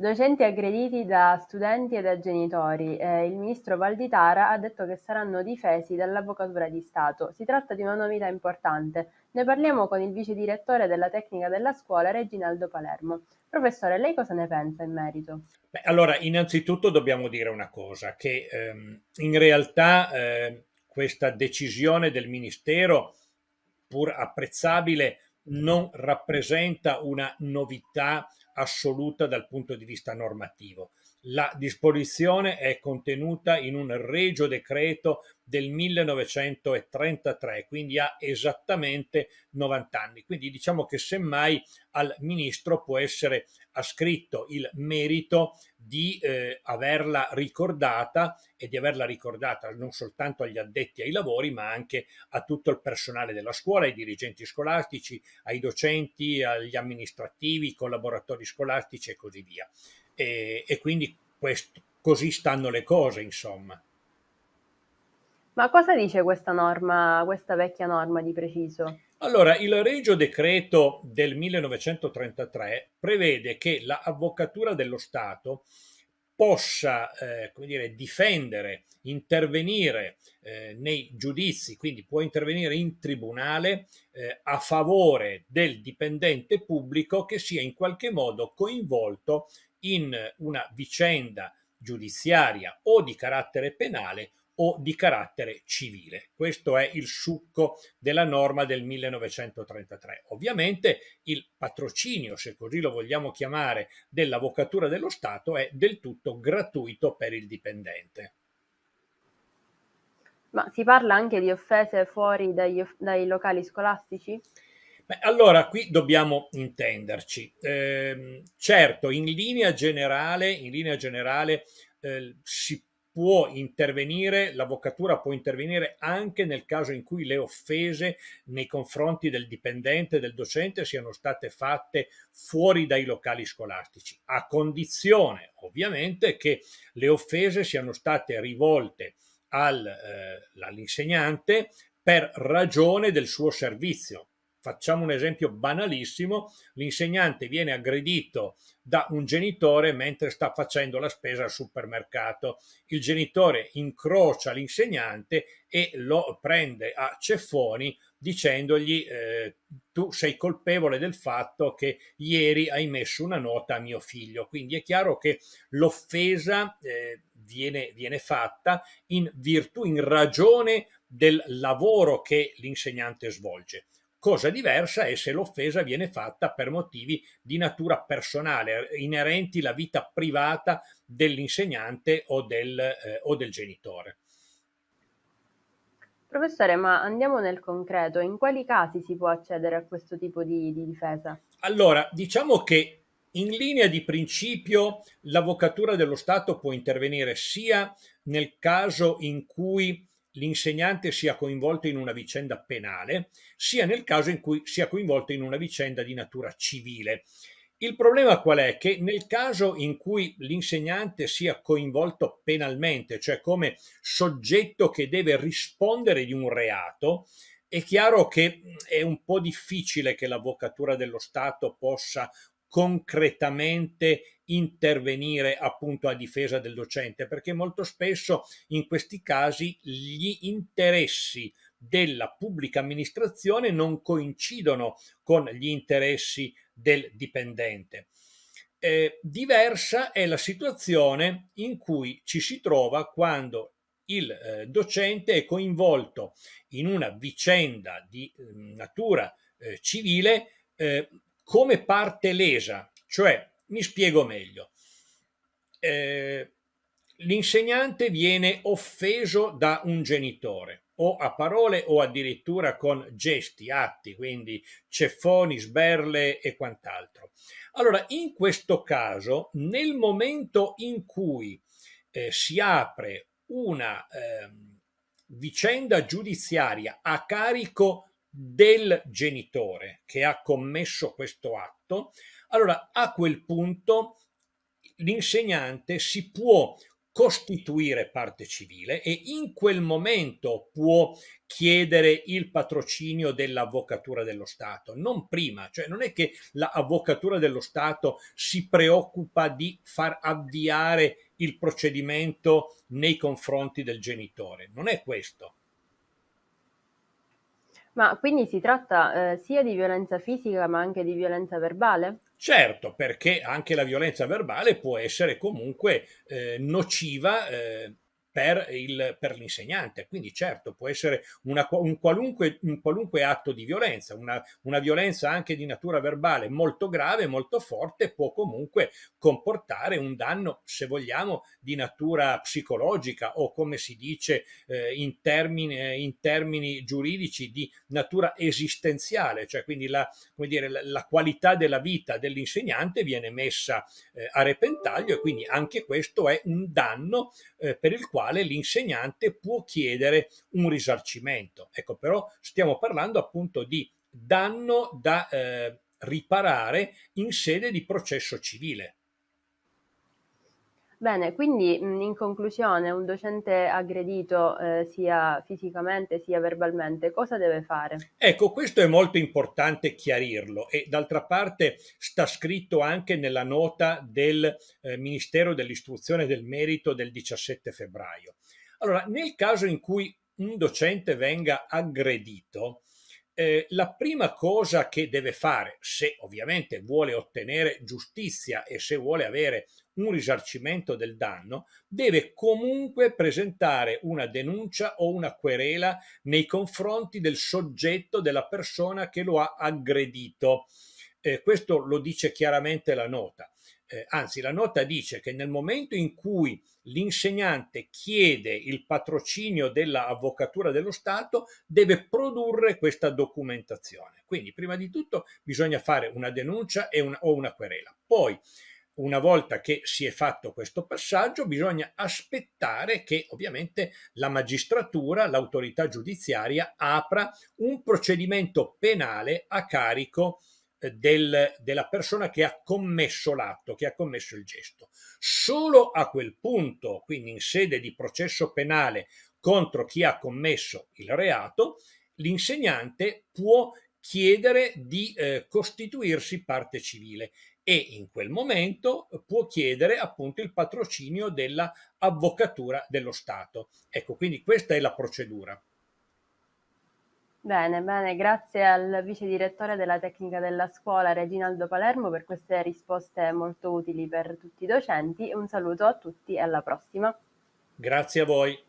Docenti aggrediti da studenti e da genitori. Eh, il ministro Valditara ha detto che saranno difesi dall'Avvocatura di Stato. Si tratta di una novità importante. Ne parliamo con il vice direttore della tecnica della scuola, Reginaldo Palermo. Professore, lei cosa ne pensa in merito? Beh, allora, innanzitutto dobbiamo dire una cosa, che ehm, in realtà eh, questa decisione del Ministero, pur apprezzabile, non rappresenta una novità assoluta dal punto di vista normativo. La disposizione è contenuta in un regio decreto del 1933, quindi ha esattamente 90 anni. Quindi diciamo che semmai al ministro può essere ascritto il merito di eh, averla ricordata e di averla ricordata non soltanto agli addetti ai lavori, ma anche a tutto il personale della scuola, ai dirigenti scolastici, ai docenti, agli amministrativi, ai collaboratori scolastici e così via. E, e quindi questo, così stanno le cose, insomma. Ma cosa dice questa norma, questa vecchia norma di preciso? Allora, il Regio Decreto del 1933 prevede che l'Avvocatura dello Stato possa eh, dire, difendere, intervenire eh, nei giudizi, quindi può intervenire in tribunale eh, a favore del dipendente pubblico che sia in qualche modo coinvolto in una vicenda giudiziaria o di carattere penale o di carattere civile. Questo è il succo della norma del 1933. Ovviamente il patrocinio, se così lo vogliamo chiamare, dell'avvocatura dello Stato è del tutto gratuito per il dipendente. Ma si parla anche di offese fuori dagli, dai locali scolastici? Beh, allora, qui dobbiamo intenderci. Eh, certo, in linea generale, in linea generale eh, si può intervenire, l'avvocatura può intervenire anche nel caso in cui le offese nei confronti del dipendente, del docente, siano state fatte fuori dai locali scolastici, a condizione ovviamente che le offese siano state rivolte al, eh, all'insegnante per ragione del suo servizio Facciamo un esempio banalissimo, l'insegnante viene aggredito da un genitore mentre sta facendo la spesa al supermercato. Il genitore incrocia l'insegnante e lo prende a ceffoni dicendogli eh, tu sei colpevole del fatto che ieri hai messo una nota a mio figlio. Quindi è chiaro che l'offesa eh, viene, viene fatta in virtù, in ragione del lavoro che l'insegnante svolge. Cosa diversa è se l'offesa viene fatta per motivi di natura personale, inerenti alla vita privata dell'insegnante o del, eh, o del genitore. Professore, ma andiamo nel concreto, in quali casi si può accedere a questo tipo di, di difesa? Allora, diciamo che in linea di principio l'avvocatura dello Stato può intervenire sia nel caso in cui l'insegnante sia coinvolto in una vicenda penale, sia nel caso in cui sia coinvolto in una vicenda di natura civile. Il problema qual è? Che nel caso in cui l'insegnante sia coinvolto penalmente, cioè come soggetto che deve rispondere di un reato, è chiaro che è un po' difficile che l'avvocatura dello Stato possa concretamente intervenire appunto a difesa del docente, perché molto spesso in questi casi gli interessi della pubblica amministrazione non coincidono con gli interessi del dipendente. Eh, diversa è la situazione in cui ci si trova quando il eh, docente è coinvolto in una vicenda di eh, natura eh, civile eh, come parte lesa. Cioè, mi spiego meglio. Eh, l'insegnante viene offeso da un genitore o a parole o addirittura con gesti, atti, quindi ceffoni, sberle e quant'altro. Allora, in questo caso, nel momento in cui eh, si apre una eh, vicenda giudiziaria a carico di Mm. del genitore che ha commesso questo atto, allora a quel punto l'insegnante si può costituire parte civile e in quel momento può chiedere il patrocinio dell'avvocatura dello Stato, non prima, cioè non è che l'avvocatura dello Stato si preoccupa di far avviare il procedimento nei confronti del genitore, non è questo. Ma quindi si tratta eh, sia di violenza fisica ma anche di violenza verbale? Certo, perché anche la violenza verbale può essere comunque eh, nociva eh, per, il, per l'insegnante. Quindi certo può essere una, un, qualunque, un, qualunque, atto di violenza, una, una, violenza anche di natura verbale molto grave, molto forte, può comunque comportare un danno, se vogliamo, di natura psicologica o come si dice eh, in, termini, in, termini, giuridici di natura esistenziale, cioè quindi la, dire, la, la qualità della vita dell'insegnante viene messa eh, a repentaglio e quindi anche questo è un danno eh, per il quale quale l'insegnante può chiedere un risarcimento. Ecco, però stiamo parlando appunto di danno da eh, riparare in sede di processo civile. Bene, quindi in conclusione un docente aggredito eh, sia fisicamente sia verbalmente cosa deve fare? Ecco, questo è molto importante chiarirlo e d'altra parte sta scritto anche nella nota del eh, Ministero dell'Istruzione del Merito del 17 febbraio. Allora, nel caso in cui un docente venga aggredito, eh, la prima cosa che deve fare, se ovviamente vuole ottenere giustizia e se vuole avere un risarcimento del danno, deve comunque presentare una denuncia o una querela nei confronti del soggetto, della persona che lo ha aggredito. Eh, questo lo dice chiaramente la nota eh, anzi la nota dice che nel momento in cui l'insegnante chiede il patrocinio dell'avvocatura dello Stato deve produrre questa documentazione. Quindi prima di tutto bisogna fare una denuncia una, o una querela. Poi una volta che si è fatto questo passaggio bisogna aspettare che ovviamente la magistratura, l'autorità giudiziaria apra un procedimento penale a carico di del, della persona che ha commesso l'atto, che ha commesso il gesto. Solo a quel punto, quindi in sede di processo penale contro chi ha commesso il reato, l'insegnante può chiedere di eh, costituirsi parte civile e in quel momento può chiedere appunto il patrocinio della avvocatura dello Stato. Ecco, quindi questa è la procedura. Bene, bene, grazie al vice direttore della tecnica della scuola Reginaldo Palermo per queste risposte molto utili per tutti i docenti. Un saluto a tutti e alla prossima. Grazie a voi.